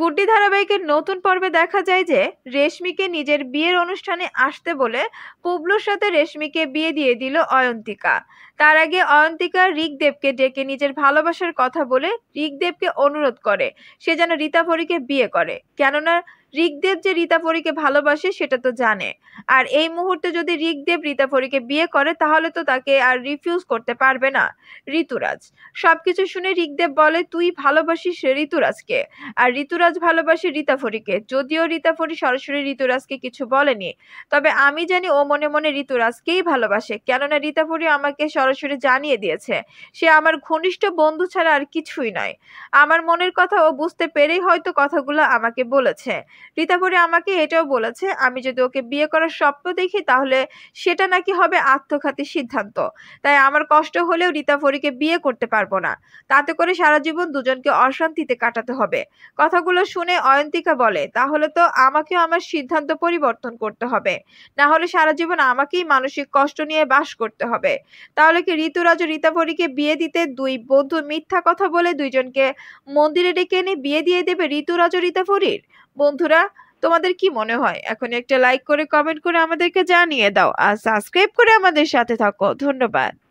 গুড্ডি ধারাবাহিকের নতুন পর্বে দেখা যায় যে রেশমিকে নিজের বিয়ের অনুষ্ঠানে আসতে বলে পুবলুর সাথে রেশমিকে বিয়ে দিয়ে দিল অয়ন্তিকা তার আগে অয়ন্তিকা ঋগদেবকে ডেকে নিজের ভালোবাসার কথা বলে ঋগদেবকে অনুরোধ করে সে যেন রীতা রীতাভরিকে বিয়ে করে কেননা ঋগদেব যে রীতা রীতাভরিকে ভালোবাসে সেটা তো জানে আর এই মুহূর্তে যদি ঋগদেব রীতাভরিকে বিয়ে করে তাহলে তো তাকে আর রিফিউজ করতে পারবে না ঋতুরাজ সবকিছু শুনে ঋগদেব বলে তুই ভালোবাসিস ঋতুরাজকে আর ঋতুরাজ ভালোবাসে ফরিকে যদিও রীতা ফরি সরাসরি ঋতুরাজকে কিছু বলেনি তবে আমি জানি ও মনে মনে ঋতুরাজকেই ভালোবাসে কেননা রীতা ফরি আমাকে সব সরাসরি জানিয়ে দিয়েছে সে আমার ঘনিষ্ঠ বন্ধু ছাড়া আর কিছুই নয় আমার মনের কথা ও বুঝতে পেরেই হয়তো কথাগুলো আমাকে বলেছে রীতাপরি আমাকে এটাও বলেছে আমি যদি ওকে বিয়ে করার স্বপ্ন দেখি তাহলে সেটা নাকি হবে আত্মঘাতী সিদ্ধান্ত তাই আমার কষ্ট হলেও রীতাফরিকে বিয়ে করতে পারবো না তাতে করে সারা জীবন দুজনকে অশান্তিতে কাটাতে হবে কথাগুলো শুনে অয়ন্তিকা বলে তাহলে তো আমাকেও আমার সিদ্ধান্ত পরিবর্তন করতে হবে না হলে সারা জীবন আমাকেই মানসিক কষ্ট নিয়ে বাস করতে হবে তাহলে বালকে ঋতুরাজ রীতাভরীকে বিয়ে দিতে দুই বন্ধু মিথ্যা কথা বলে দুইজনকে মন্দিরে ডেকে এনে বিয়ে দিয়ে দেবে ঋতুরাজ রীতাভরীর বন্ধুরা তোমাদের কি মনে হয় এখন একটা লাইক করে কমেন্ট করে আমাদেরকে জানিয়ে দাও আর সাবস্ক্রাইব করে আমাদের সাথে থাকো ধন্যবাদ